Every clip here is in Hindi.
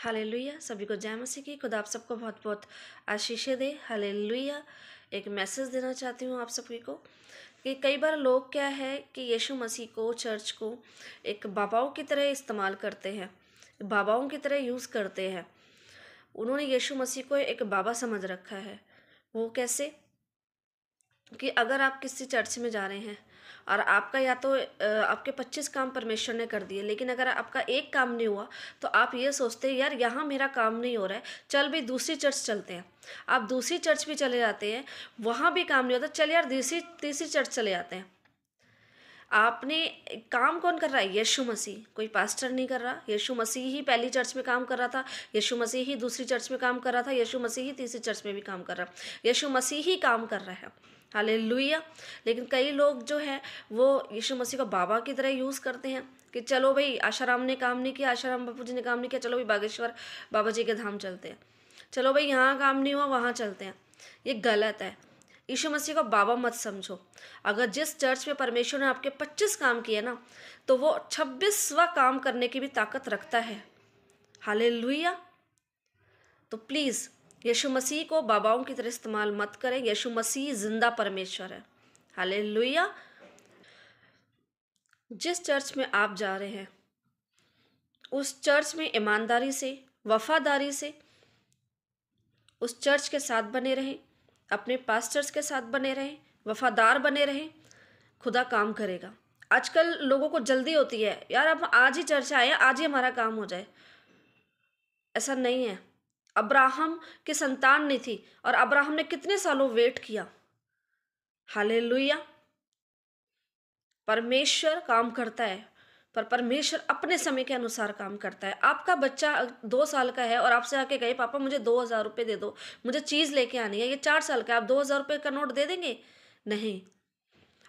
हाले लुया सभी को जय मसीह की खुद आप सबको बहुत बहुत आशीषें दे हाले लुया एक मैसेज देना चाहती हूँ आप सभी को कि कई बार लोग क्या है कि यीशु मसीह को चर्च को एक बाबाओं की तरह इस्तेमाल करते हैं बाबाओं की तरह यूज़ करते हैं उन्होंने यीशु मसीह को एक बाबा समझ रखा है वो कैसे कि अगर आप किसी चर्च में जा रहे हैं और आपका या तो आपके पच्चीस काम परमेश्वर ने कर दिए लेकिन अगर आपका एक काम नहीं हुआ तो आप ये सोचते हैं यार यहाँ मेरा काम नहीं हो रहा है चल भी दूसरी चर्च चलते हैं आप दूसरी चर्च भी चले जाते हैं वहाँ भी काम नहीं होता चल यार दूसरी तीसरी चर्च चले जाते हैं आपने काम कौन कर रहा है यीशु मसीह कोई पास्टर नहीं कर रहा यीशु मसीह ही पहली चर्च में काम कर रहा था यीशु मसीह ही दूसरी चर्च में काम कर रहा था यीशु मसीह ही तीसरी चर्च में भी काम कर रहा है यीशु मसीह ही काम कर रहा है हाले लेकिन कई लोग जो है वो यीशु मसीह को बाबा की तरह यूज़ करते हैं कि चलो भाई आशाराम ने काम नहीं किया आशाराम बापू जी ने काम नहीं किया चलो भाई बागेश्वर बाबा जी के धाम चलते हैं चलो भाई यहाँ काम नहीं हुआ वहाँ चलते हैं ये गलत है यीशु मसीह को बाबा मत समझो अगर जिस चर्च में परमेश्वर ने आपके 25 काम किए ना तो वो छब्बीसवा काम करने की भी ताकत रखता है हाले तो प्लीज़ यीशु मसीह को बाबाओं की तरह इस्तेमाल मत करें यीशु मसीह जिंदा परमेश्वर है हाले जिस चर्च में आप जा रहे हैं उस चर्च में ईमानदारी से वफादारी से उस चर्च के साथ बने रहें अपने पास्टर्स के साथ बने रहें वफादार बने रहें खुदा काम करेगा आजकल लोगों को जल्दी होती है यार अब आज ही चर्चा आए आज ही हमारा काम हो जाए ऐसा नहीं है अब्राहम की संतान नहीं थी और अब्राहम ने कितने सालों वेट किया हाले परमेश्वर काम करता है पर परमेश्वर अपने समय के अनुसार काम करता है आपका बच्चा दो साल का है और आपसे आके कहे पापा मुझे दो हज़ार रुपये दे दो मुझे चीज़ लेके आनी है ये चार साल का आप दो हज़ार रुपये का नोट दे देंगे नहीं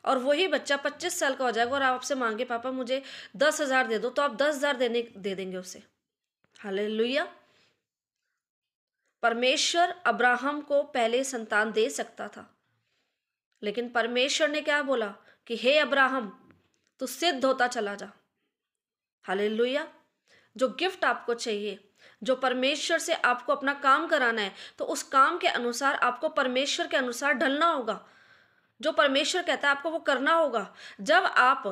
और वही बच्चा पच्चीस साल का हो जाएगा और आपसे मांगे पापा मुझे दस हज़ार दे दो तो आप दस हज़ार देने दे देंगे उसे हाल परमेश्वर अब्राहम को पहले संतान दे सकता था लेकिन परमेश्वर ने क्या बोला कि हे अब्राहम तू सिद्ध होता चला जा हालेलुया जो गिफ्ट आपको चाहिए जो परमेश्वर से आपको अपना काम कराना है तो उस काम के अनुसार आपको परमेश्वर के अनुसार ढलना होगा जो परमेश्वर कहता है आपको वो करना होगा जब आप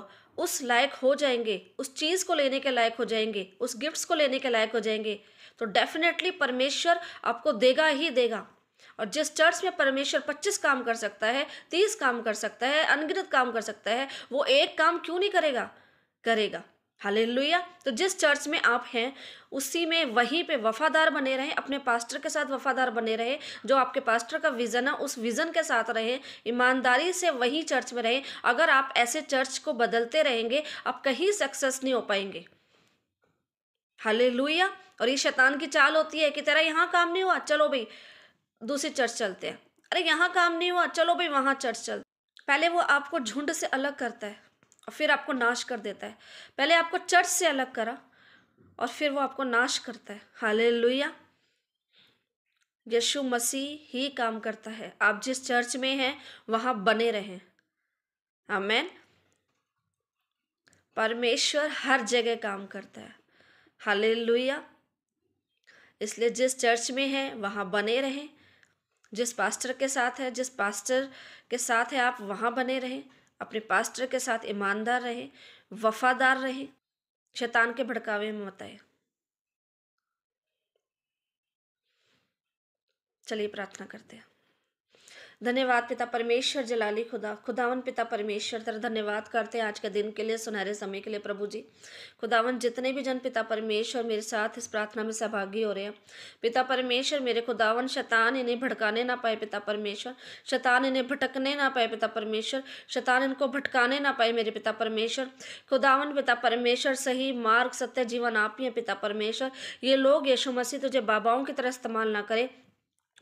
उस लायक हो जाएंगे उस चीज़ को लेने के लायक हो जाएंगे उस गिफ्ट्स को लेने के लायक हो जाएंगे तो डेफिनेटली परमेश्वर आपको देगा ही देगा और जिस चर्च में परमेश्वर 25 काम कर सकता है 30 काम कर सकता है अनगिनत काम कर सकता है वो एक काम क्यों नहीं करेगा करेगा हालेलुया तो जिस चर्च में आप हैं उसी में वहीं पे वफादार बने रहें अपने पास्टर के साथ वफादार बने रहे जो आपके पास्टर का विज़न है उस विज़न के साथ रहें ईमानदारी से वहीं चर्च में रहें अगर आप ऐसे चर्च को बदलते रहेंगे आप कहीं सक्सेस नहीं हो पाएंगे हाले और ये शैतान की चाल होती है कि तेरा यहाँ काम नहीं हुआ चलो भाई दूसरी चर्च चलते हैं अरे यहाँ काम नहीं हुआ चलो भाई वहाँ चर्च चलते पहले वो आपको झुंड से अलग करता है और फिर आपको नाश कर देता है पहले आपको चर्च से अलग करा और फिर वो आपको नाश करता है हाल लुया यशु मसीह ही काम करता है आप जिस चर्च में हैं वहाँ बने रहें आमेन परमेश्वर हर जगह काम करता है हाल लुया इसलिए जिस चर्च में है वहाँ बने रहें जिस पास्टर के साथ है जिस पास्टर के साथ है आप वहाँ बने रहें अपने पास्टर के साथ ईमानदार रहे वफादार रहे शैतान के भड़कावे में मत आए चलिए प्रार्थना करते हैं धन्यवाद पिता परमेश्वर जलाली खुदा खुदावन पिता परमेश्वर तेरा धन्यवाद करते हैं आज के दिन के लिए सुनहरे समय के लिए प्रभु जी खुदावन जितने भी जन पिता परमेश्वर मेरे साथ इस प्रार्थना में सहभागी हो रहे हैं पिता परमेश्वर मेरे खुदावन शैतान इन्हें भड़काने ना पाए पिता परमेश्वर शैतान इन्हें भटकने ना पाए पिता परमेश्वर शैतान इनको भटकाने ना पाए मेरे पिता परमेश्वर खुदावन पिता परमेश्वर सही मार्ग सत्य जीवन आप ही हैं पिता परमेश्वर ये लोग यशु मसीह तुझे बाबाओं की तरह इस्तेमाल ना करें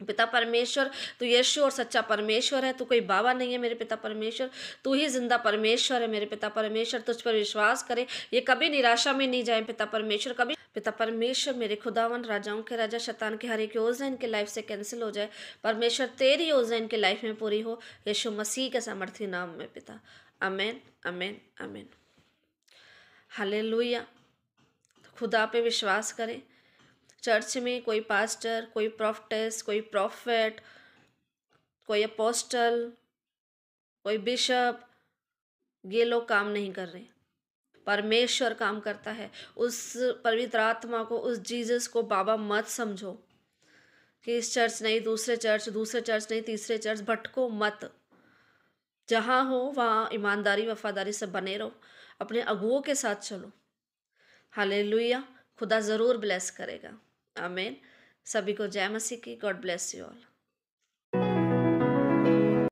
पिता परमेश्वर तो यीशु और सच्चा परमेश्वर है तो कोई बाबा नहीं है मेरे पिता परमेश्वर तू ही जिंदा परमेश्वर है मेरे पिता परमेश्वर तुझ पर विश्वास करे ये कभी निराशा में नहीं जाए पिता परमेश्वर कभी पिता परमेश्वर मेरे खुदावन राजाओं के राजा शतान के हर एक योजना इनके लाइफ से कैंसिल हो जाए परमेश्वर तेरी योजना इनके लाइफ में पूरी हो यशु मसीह के समर्थ्य नाम में पिता अमेन अमेन अमेन हले खुदा पे विश्वास करें चर्च में कोई पास्टर कोई प्रोफेस कोई प्रॉफेट कोई अपोस्टल कोई बिशप ये लोग काम नहीं कर रहे परमेश्वर काम करता है उस पवित्र आत्मा को उस जीसस को बाबा मत समझो कि इस चर्च नहीं दूसरे चर्च दूसरे चर्च नहीं तीसरे चर्च भटको मत जहाँ हो वहाँ ईमानदारी वफादारी से बने रहो अपने अगुओं के साथ चलो हालेलुया खुदा ज़रूर ब्लेस करेगा अमेन सभी को जय मसीह की गॉड ब्लेस यू ऑल